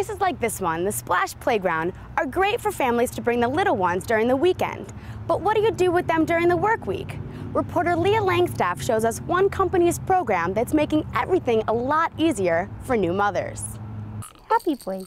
Places like this one, the Splash Playground, are great for families to bring the little ones during the weekend. But what do you do with them during the work week? Reporter Leah Langstaff shows us one company's program that's making everything a lot easier for new mothers. Happy Place.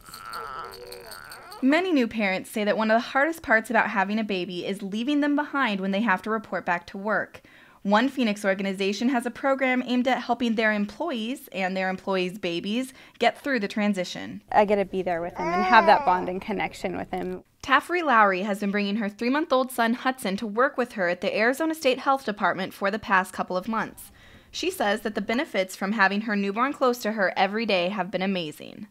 Many new parents say that one of the hardest parts about having a baby is leaving them behind when they have to report back to work. One Phoenix organization has a program aimed at helping their employees and their employees' babies get through the transition. I get to be there with them and have that bond and connection with them. Taffrey Lowry has been bringing her three month old son Hudson to work with her at the Arizona State Health Department for the past couple of months. She says that the benefits from having her newborn close to her every day have been amazing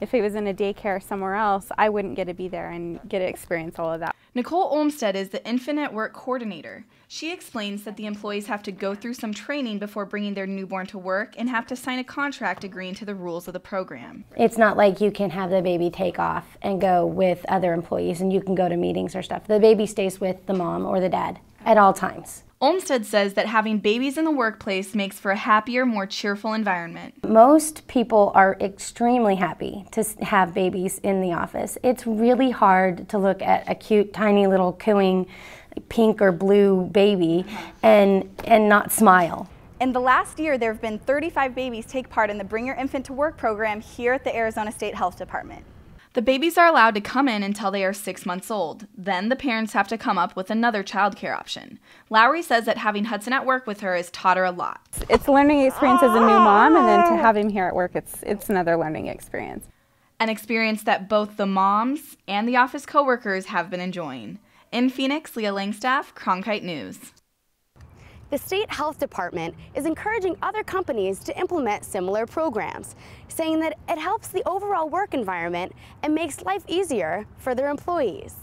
if it was in a daycare somewhere else, I wouldn't get to be there and get to experience all of that. Nicole Olmstead is the infant at work coordinator. She explains that the employees have to go through some training before bringing their newborn to work and have to sign a contract agreeing to the rules of the program. It's not like you can have the baby take off and go with other employees and you can go to meetings or stuff. The baby stays with the mom or the dad at all times. Olmsted says that having babies in the workplace makes for a happier, more cheerful environment. Most people are extremely happy to have babies in the office. It's really hard to look at a cute, tiny little cooing pink or blue baby and, and not smile. In the last year, there have been 35 babies take part in the Bring Your Infant to Work program here at the Arizona State Health Department. The babies are allowed to come in until they are six months old. Then the parents have to come up with another childcare option. Lowry says that having Hudson at work with her has taught her a lot. It's a learning experience as a new mom, and then to have him here at work, it's, it's another learning experience. An experience that both the moms and the office coworkers have been enjoying. In Phoenix, Leah Langstaff, Cronkite News the state health department is encouraging other companies to implement similar programs, saying that it helps the overall work environment and makes life easier for their employees.